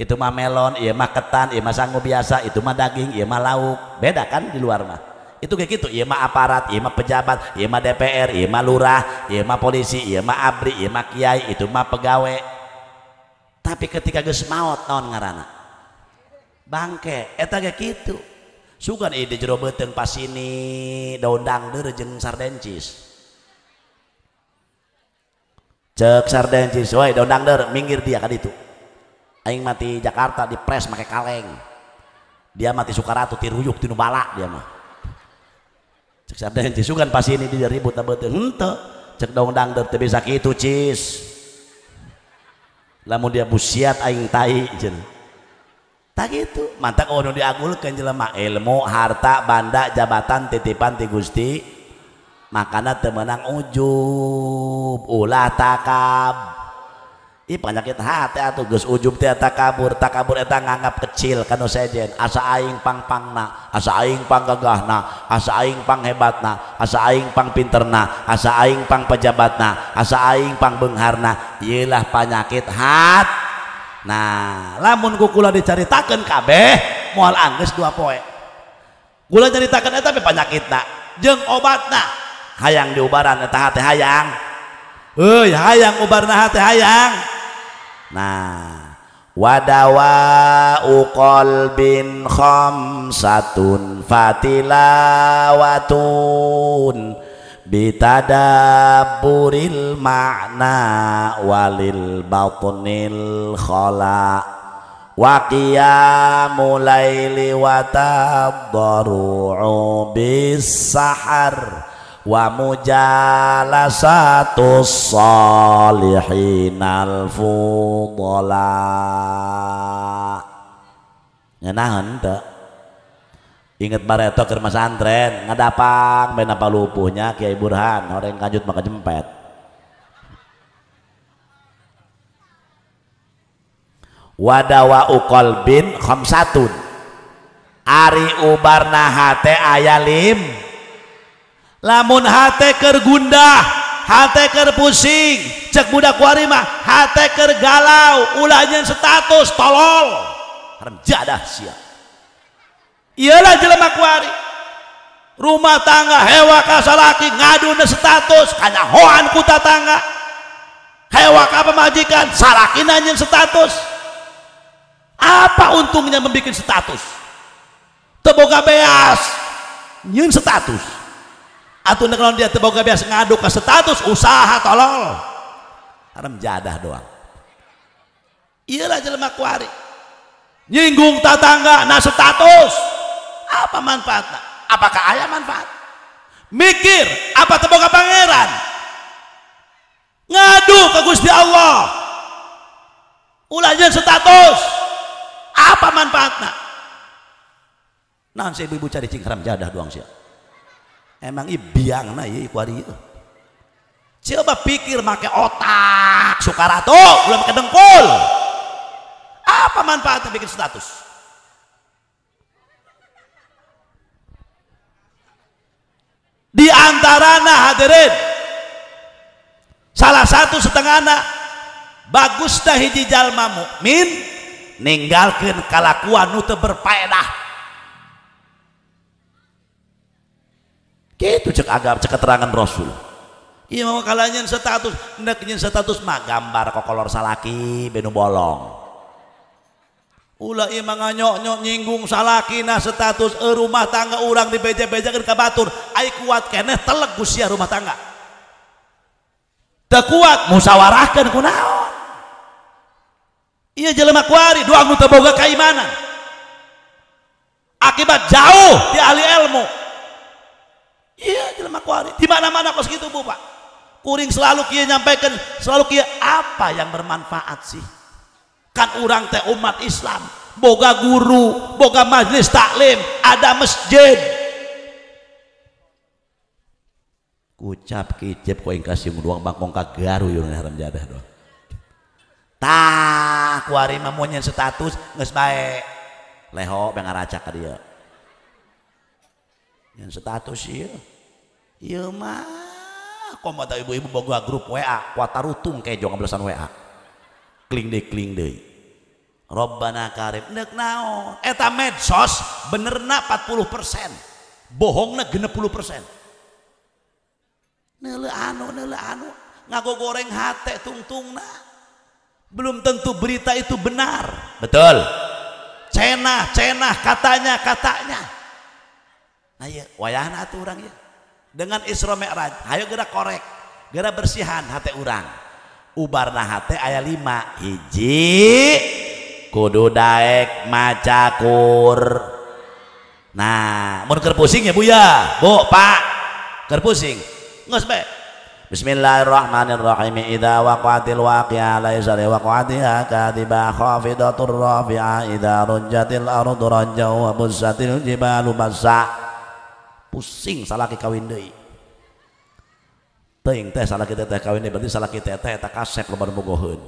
itu mah melon iya mah ketan iya mah sanggup biasa itu mah daging iya mah lauk beda kan di luar mah itu kayak gitu iya mah aparat iya mah pejabat iya mah DPR iya mah lurah iya mah polisi iya mah abri iya mah kiai itu mah pegawai tapi ketika geus maot naon ngarana bangke eta kayak gitu sugan ide jero beteng pas ini daun dangder jeung sardencis cek sarden cisoi daun dangder minggir dia kan itu aing mati Jakarta di pres pakai kaleng dia mati Sukaratu tiruyuk tinu balak dia mah cek sarden kan pas ini dia ribut tapi hente cek daun dangder tapi sakit itu cis lamun dia busiat aing tai jen tak gitu mantak ono oh, diagulkan jelema ilmu harta banda jabatan titipan ti Gusti tinggal makanan temenang ug ula takab I panyakit hati tugas ug ti kabur tak kabur etang nganggap kecil kan sejen asa aing pang pangna asa aing pang gagahna asa aing pang hebatna asa aing pang pininterna asa aing pang pejabatna asa aing pang beharna lah panyakit hat na namunmunku kula diceritakan kabeh mual angus dua poe gula ceritakan et tapi panyakit jeng obat na. hayang diubaran eta hate hayang euy hayang ubarna hate hayang nah wadawa uqal bin khamsatun fatilawatun bitadaburil makna walil batnil khala wa qiyamul laili wa bis sahar wa mujalasatus salihin al fudala nyenahan teu inget bareto ke rumah santren ngadapang main apa lupuhnya Kiai Burhan orang yang kanjut maka jempet wadawa ukol bin khamsatun ari ubarna hate ayalim lamun hateker gundah hateker pusing cek budak warimah hateker galau ulahnya status tolol haram jadah siap iyalah jelema kuari rumah tangga hewa kasalaki ngadu status kanya hoan ku tangga hewa ka pemajikan salaki nanyin status apa untungnya membuat status teboga beas nyin status atau nengon dia gak biasa ngadu ke status usaha tolol haram jadah doang iyalah jelma kuari nyinggung tetangga na status apa manfaatnya apakah ayah manfaat mikir apa tebok pangeran ngadu ke Gusti Allah ulahnya status apa manfaatnya nah saya ibu-ibu cari cing haram jadah doang sih emang ibiang na iya Ikuari nah, iya, iya, itu coba pikir pakai otak sukarato belum pakai dengkul apa manfaatnya bikin status di antara nah hadirin salah satu setengah anak bagus dah hiji jalma min ninggalkan kalakuan nute berpaedah gitu cek agama cek keterangan rasul iya mau kalanya status neknya status mah gambar kolor salaki benu bolong ulah iya nyok nyok nyinggung salaki nah status e rumah tangga orang di beja beja ke batur ai kuat kene telek usia rumah tangga tak kuat musawarahkan kunaon iya jelema kuari doa mu kayak keimanan akibat jauh di ahli ilmu iya jelma kuari di mana mana kos gitu bu pak kuring selalu kia nyampaikan selalu kia apa yang bermanfaat sih kan orang teh umat Islam boga guru boga majlis taklim ada masjid kucap kicip ingkar kasih nguduang bangkong kagaru yun ya, haram jadah doh tah kuari mamunya status nges baik leho pengaracak ke dia yang status ya. Iya mah, kok mata ibu-ibu gua grup WA, kayak jangan belasan WA. Kling deh, kling deh. Robbana karib, nek nao. Eta medsos benerna 40 persen. Bohongna 60 persen. Nele anu, nele anu. Ngago goreng tungtung tungtungna. Belum tentu berita itu benar. Betul. Cenah, cenah, katanya, katanya. Nah ya, wayahna atuh orang ya dengan Isra Mi'raj ayo gerak korek gerak bersihan hati orang ubarna hati ayat lima hiji kudu daek macakur nah mau pusing ya bu ya bu pak ker pusing nggak sebab Bismillahirrahmanirrahim. Idza waqatil waqi'a laisa li waqatiha kadiba khafidatur rafi'a idza rujjatil ardu rajja wa busatil jibalu basa' pusing salah kawin deh. teuing teh salah kita teh kawin deh. berarti salah kita teh tak kasep lebar bogoheun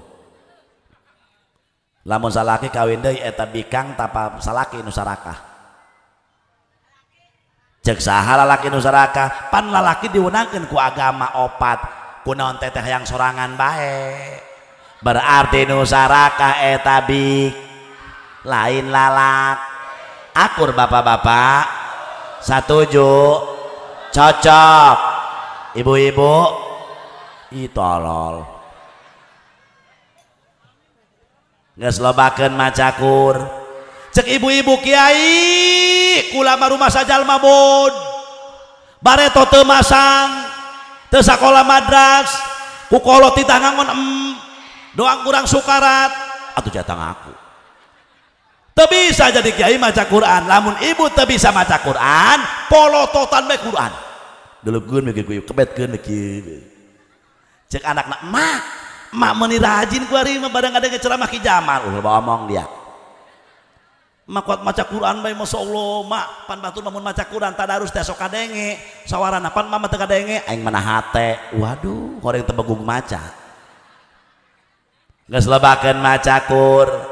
lamun salaki kawin deh. eta bikang tapa salaki kita nusaraka. cek saha lalaki nusaraka. pan lalaki diwenangkan ku agama opat Ku teh teteh yang sorangan baik. berarti nusaraka eta bik lain lalak akur bapak-bapak Satuju, cocok ibu-ibu itolol nggak selobakan macakur cek ibu-ibu kiai kulama rumah saja mabod bareto temasang Tesakola sekolah madras kukolot ngangon em doang kurang sukarat atau jatang aku bisa jadi kiai maca Quran lamun ibu tebisa bisa maca Quran polototan baik Quran Dulu gue mikir kebet gue mikir cek anak nak mak mak meni rajin gue hari ada ceramah ki Jamal bawa omong dia mak kuat maca Quran masya Allah mak pan batu, lamun maca Quran harus teh sok kadenge sawarana pan mama teu kadenge aing mana hate waduh goreng tebegung maca nggak selebakan maca Quran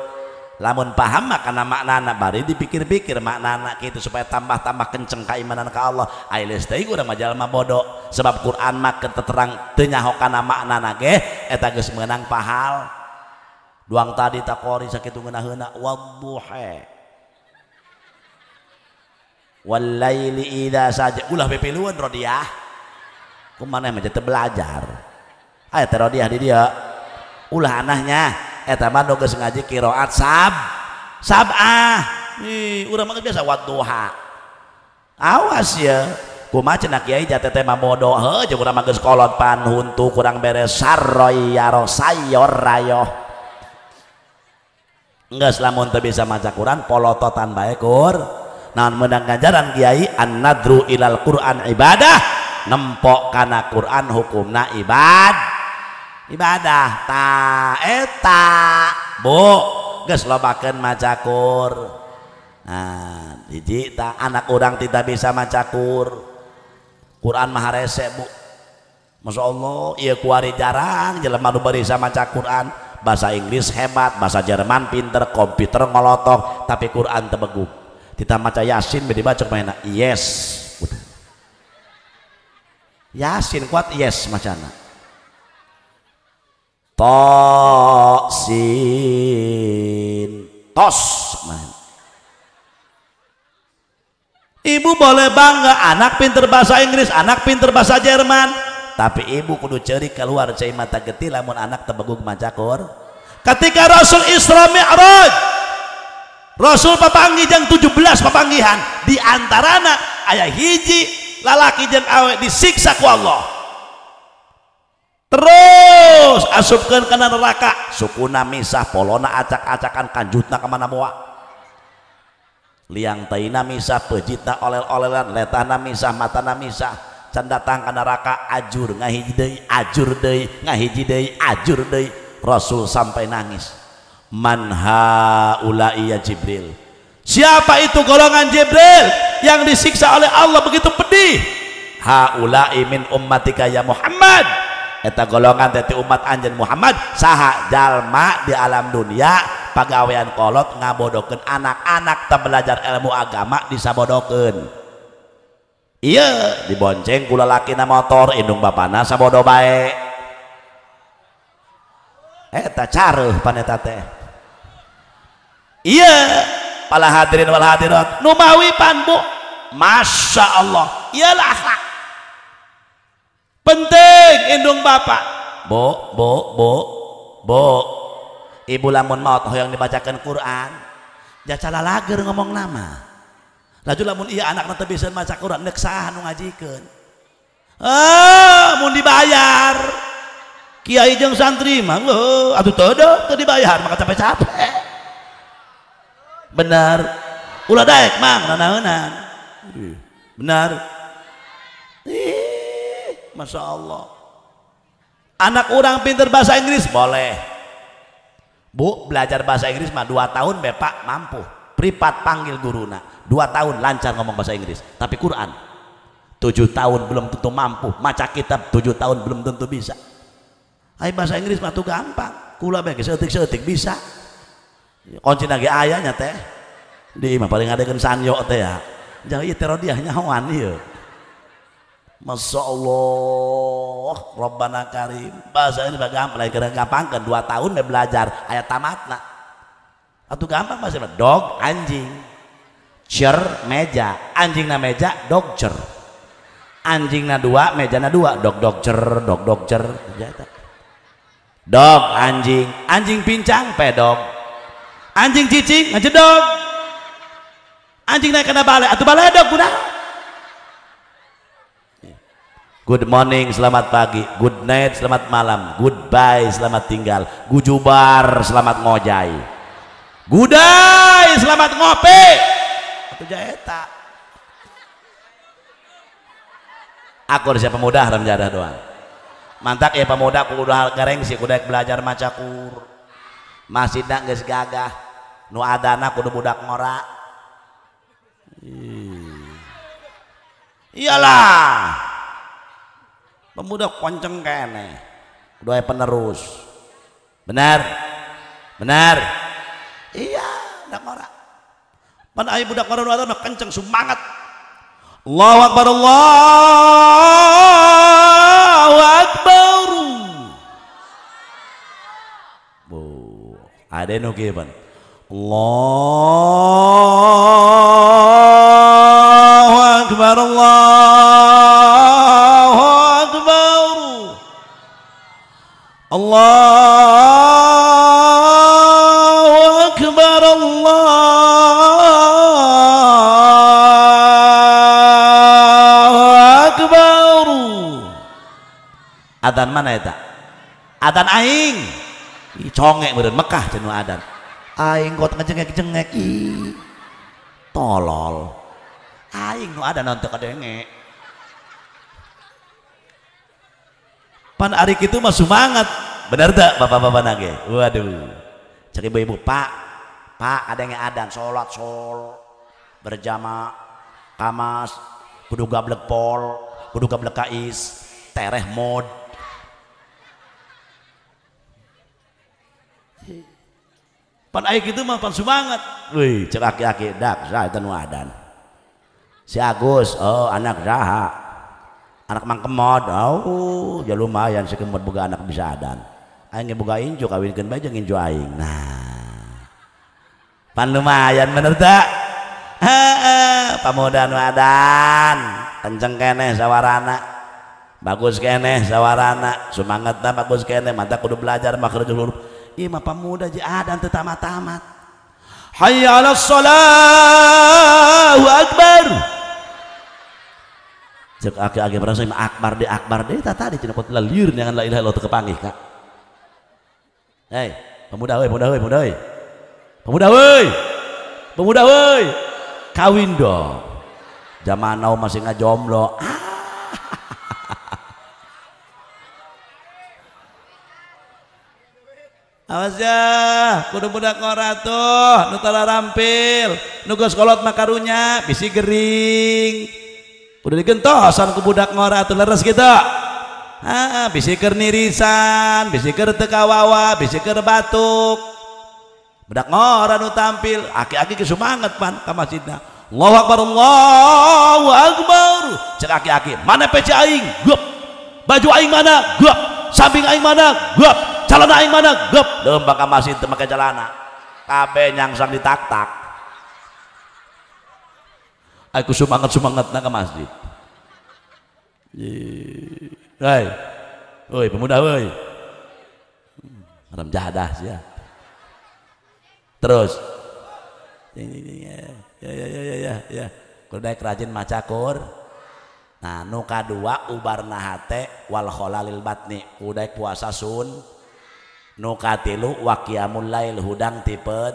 lamun paham makna anak. bari dipikir-pikir makna anak gitu supaya tambah-tambah kenceng keimanan ke Allah ai geus udah majalah mah bodoh sebab Quran mah keteterang teu nyahokana makna ge kita harus mengenang pahal duang tadi tak takori sakitu ngeunaheuna wadduha wal laili idha saja ulah bepeluan rodiah kemana yang teu belajar ayo terodiah rodiah di dia ulah anaknya eta mah nu sengaja ngaji qiraat sab ah ih urang mah biasa wat duha awas ya kumaha cenah kiai jatet tema modoh he jauh urang mah geus kolot panhuntu kurang beres saroy yaro sayor rayo Enggak selamun teu bisa maca Quran polototan baik Kur. nan menang ganjaran Kiai an-nadru ilal Quran ibadah nempok karena Quran hukumna ibad ibadah ta eta eh, bu geus lobakeun macakur nah hiji ta anak orang tidak bisa macakur Quran mah rese bu Masya Allah iya kuari jarang jelema nu bari maca Quran bahasa Inggris hebat bahasa Jerman pinter komputer ngolotok tapi Quran tebegum kita maca Yasin beda baca mana yes Yasin kuat yes macana Tosin Tos Ibu boleh bangga anak pinter bahasa Inggris, anak pinter bahasa Jerman. Tapi ibu kudu ceri keluar cai mata geti namun anak tebegung macakor. Ketika Rasul Isra Mi'raj, Rasul papanggi jang 17 papanggihan di antara anak ayah hiji lalaki jang awet disiksa ku Allah terus asupkan kena neraka sukuna misah polona acak-acakan kanjutna kemana mua liang taina misah pejitna olel-olelan letana misah matana misah canda ke neraka ajur ngahiji ajur dei, ngahiji ajur dei. Rasul sampai nangis manha ulaiya Jibril siapa itu golongan Jibril yang disiksa oleh Allah begitu pedih haulai min ummatika ya Muhammad eta golongan teti umat Anjen Muhammad saha jalma di alam dunia pagawean kolot ngabodokin anak-anak tak belajar ilmu agama disabodokin iya dibonceng kula laki na motor indung bapana sabodo bae eta careuh paneta teh iya pala hadirin wal hadirat numawi panbu Masya Allah iyalah penting indung bapak bo bo bo bo ibu lamun maut yang dibacakan Quran jacala lager ngomong lama laju lamun iya anak nanti bisa maca Quran nek sah nu ngajikan ah mun dibayar kiai jeng santri mang lo atuh todo teu dibayar maka capek-capek benar ulah daek mang nanaonan benar Masya Allah anak orang pinter bahasa Inggris boleh bu belajar bahasa Inggris mah dua tahun bapak mampu pripat panggil guruna dua tahun lancar ngomong bahasa Inggris tapi Quran tujuh tahun belum tentu mampu maca kitab tujuh tahun belum tentu bisa Hai bahasa Inggris mah tuh gampang kula bagi seetik-seetik bisa kunci lagi ayahnya teh di mah paling ada kan sanyo teh ya jauh iya terodiah nyawan iya Masya Allah Rabbana Karim bahasa ini gampang lagi gampang kan, dua tahun dia belajar ayat tamat nak. atau gampang masih dog anjing cer meja anjing na meja dog cer anjing na dua meja na dua dog dog cer dog dog cer iya, dog anjing anjing pincang pedog anjing cicing ngejedog anjing naik kena balai atau balai dog kuda Good morning, selamat pagi. Good night, selamat malam. Goodbye, selamat tinggal. Gujubar, selamat ngojai. Gudai, selamat ngopi. Atau jaeta. Aku harus pemuda haram jadah doang. Mantak ya pemuda aku udah kering sih kuda belajar macakur. Masih tak geus gagah. Nu adana kudu budak ngora. Iyalah pemuda konceng kene doa penerus benar benar iya dak ora pan ayu budak koran wadon kenceng semangat Allahu akbar Allahu akbar bu ada no geban Allahu akbar Allah الله أكبر الله أكبر أذان mana itu? Ya, adan aing. congek meureun Mekah jenuh adan. Aing kau ngejengek-jengek ih. Tolol. Aing nu ada nonton kadenge. pan hari itu mah semangat benar tak bapak-bapak nage waduh cari ibu-ibu pak pak ada yang adan sholat sol berjama kamas kudu gablek pol kudu gablek kais tereh mod pan aik itu mah pan semangat wih cek aki-aki dak saya tenu adan si Agus oh anak Raha anak mang kemod oh ya lumayan si kemod boga anak bisa adan aing buka injo kawinkeun bae jeung injo aing nah pan lumayan bener tak pemuda pamodan kenceng keneh sawarana bagus keneh sawarana sumangatna bagus keneh mata kudu belajar makhluk huruf iya mah pamuda je adan teu tamat-tamat hayya 'alas salah akbar Cek ake-ake perang akbar de akbar de tata di cina potila liur dengan la ilaha illallah kepanggih kak. Hei, pemuda woi, pemuda woi, pemuda woi. Pemuda woi. Pemuda woi. Kawin dong. Zaman now masih ngajomblo. Awas ya, kudu budak tuh, nu rampil, nugas kolot makarunya, bisi gering, udah digentosan ke budak ngora atau leres kita ah, bisiker nirisan bisiker tekawawa bisiker batuk budak ngora nu tampil aki-aki kesumangat pan ke masjidna Allahu Akbar Allahu Akbar cek aki-aki mana peci aing gup baju aing mana gup samping aing mana gup calana aing mana gup dalam bangka masjid pakai celana kabe nyangsang ditak-tak aku semangat semangat nang ke masjid Hei, woi pemuda woi, hmm, ram jahadah sih ya. Terus, ya ya ya ya ya ya, kuda ya. kerajin macakor, Nah, nuka dua ubar nahate wal kholalil batni kuda puasa sun. nuka tilu waqiyamul lail hudang tipet.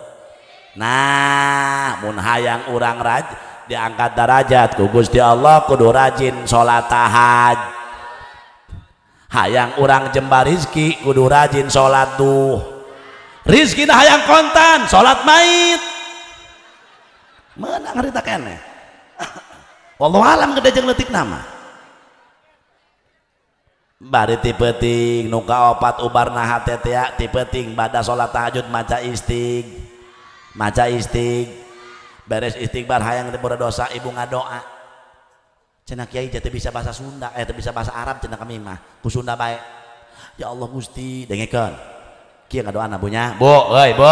Nah, mun hayang urang raj diangkat darajat ku Gusti Allah kudu rajin sholat tahaj hayang orang jembar rizki kudu rajin sholat duh rizki nah hayang kontan sholat mait menang harita kene Allah alam gede jeng letik nama bari tipeting nuka opat ubar nahat tetea tipeting pada sholat tahajud maca istig maca istig beres istighfar hayang tempura dosa ibu ngadoa cenah kiai teh bisa bahasa Sunda eh bisa bahasa Arab cenah kami mah ku Sunda bae ya Allah Gusti dengekeun kieu ngadoa na bunya bu euy bu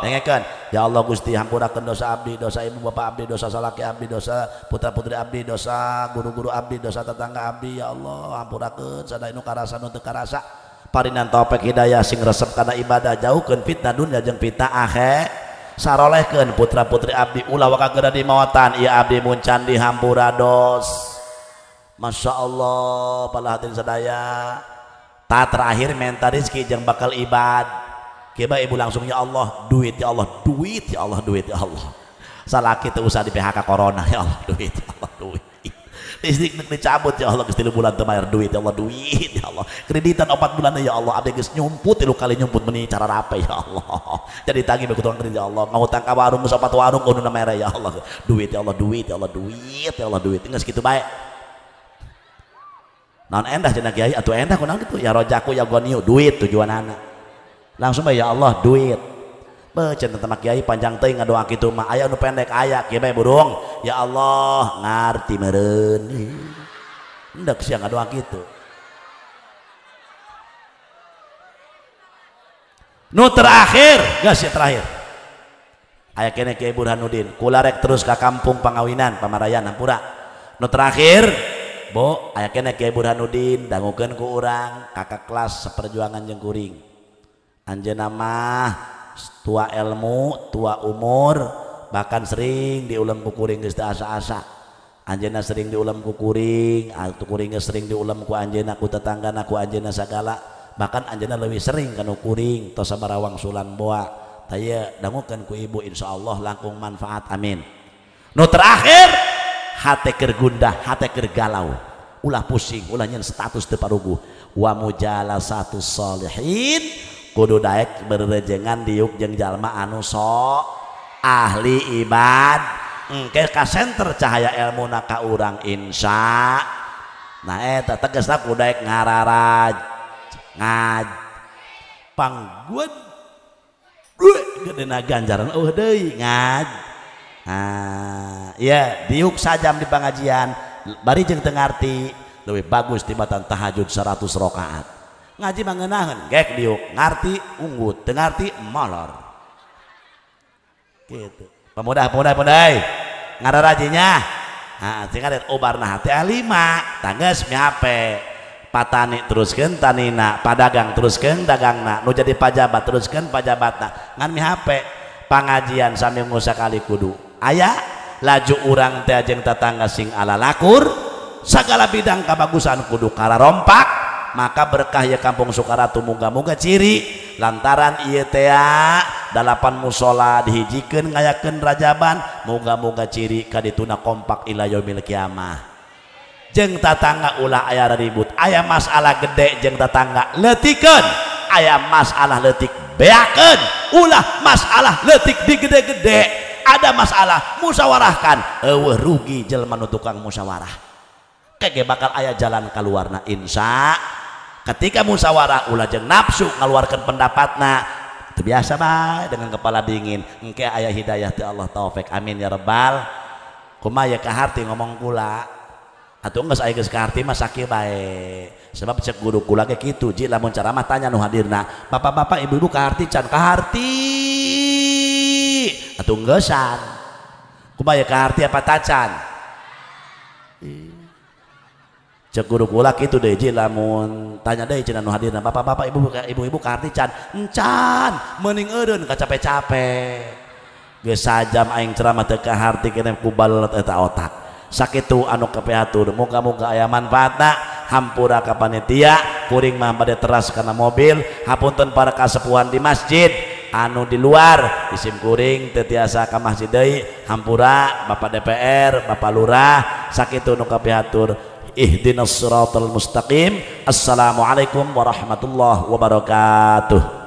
dengekeun ya Allah Gusti hampurakeun dosa abdi dosa ibu bapak abdi dosa salaki abdi dosa putra putri abdi dosa guru-guru abdi dosa tetangga abdi ya Allah hampurakeun sadaya nu karasa nu teu karasa parinan taufik hidayah sing resep kana ibadah jauhkeun fitnah dunya jeung fitnah akhir sarolehkeun putra-putri abdi ulah wakagera di mawatan ieu abdi muncan di hampurados Masya Allah pala hati sadaya ta terakhir minta rizki yang bakal ibad kiba ibu langsung ya Allah duit ya Allah duit ya Allah duit ya Allah salah kita usah di PHK Corona ya Allah duit ya Allah duit listrik nek dicabut ya Allah geus bulan tuh bayar duit ya Allah duit ya Allah kreditan empat bulan ya Allah abdi geus nyumput 3 ya kali nyumput meni cara rapi ya Allah jadi tagih begitu tukang kredit ya Allah mau tangkap warung geus opat warung kudu merah ya Allah duit ya Allah duit ya Allah duit ya Allah duit geus segitu bae naon endah cenah kiai atuh endah nang kitu ya rojaku ya goniu duit tujuan anak langsung bae ya Allah duit Kiai panjang teh doang gitu mah ayah nu pendek ayah ya mah burung ya Allah ngarti meureun hendak nggak doang gitu nu terakhir sih terakhir ayah kene Kiai Burhanuddin kularek terus ke kampung Pangawinan Pamarayan nampura nu terakhir Bo, ayah kene Kiai Burhanuddin dangukan ku orang kakak kelas seperjuangan jengkuring anjena mah tua ilmu tua umur bahkan sering diulam kukuring geus asa-asa anjena sering diulam kukuring atau ah, kuring sering diulam ku anjena ku tetangga ku anjena segala bahkan anjena lebih sering kanu kuring tos sabarawang sulan boa taya dangukeun ku ibu insyaallah langkung manfaat amin no terakhir hate keur gundah hate ulah pusing ulah nyen status teu paruguh wa mujalasatu solihin kudu daek berrejengan diuk jeng jalma anu sok ahli ibad engke ka cahaya ilmu naka urang insya nah eta eh, tegesna kudu daek ngararaj ngaj pangguan gede na ganjaran eueuh deh ngaj nah ya diuk sajam di pengajian bari jeng tengarti lebih bagus tibatan tahajud seratus rokaat ngaji mangenahan gak diuk ngarti unggut, tengarti molor gitu pemuda pemuda pemuda ngada rajinya nah tinggal obar oh, nah hati lima tangges miape patani teruskan tanina padagang teruskan dagang na nu jadi pajabat teruskan pajabat na ngan HP pengajian sambil ngusa kali kudu ayah laju urang teh jeng tetangga sing ala lakur segala bidang kabagusan kudu kara rompak maka berkah ya kampung Sukaratu muga-moga ciri lantaran iya tea dalapan musola dihijikan ngayaken rajaban muga-moga ciri kadituna kompak ilayomil kiamah jeng tatangga ulah ayah ribut ayah masalah gede jeng tatangga letikan ayah masalah letik beakan ulah masalah letik digede-gede ada masalah musyawarahkan ewe rugi jelman tukang musyawarah kege bakal ayah jalan keluarna insya ketika musyawarah ulajeng nafsu ngeluarkan pendapatna itu biasa bah dengan kepala dingin engke ayah hidayah ti Allah taufik amin ya rabbal kuma ya keharti ngomong kula atau enggak saya geus kaharti mah sakit baik sebab cek guru kula kayak gitu ji lamun cara tanya nu hadirna bapak-bapak ibu-ibu keharti can keharti, atau enggesan kuma ya keharti apa tacan cek guru kulak itu deh jil lamun tanya deh cina nu hadirna bapak bapak ibu ibu ibu karti can encan mending eden capek cape gesajam sajam aing ceramah teka harti kirim kubal eta otak tu anu muka muka ayah manfaat manfaatna hampura kapanitia panitia kuring mah pada teras karena mobil hapunten para kasepuhan di masjid anu di luar isim kuring tetiasa ke masjid hampura Bapak DPR Bapak Lurah sakit tu anu kepehatur ihdinas siratal mustaqim assalamualaikum warahmatullahi wabarakatuh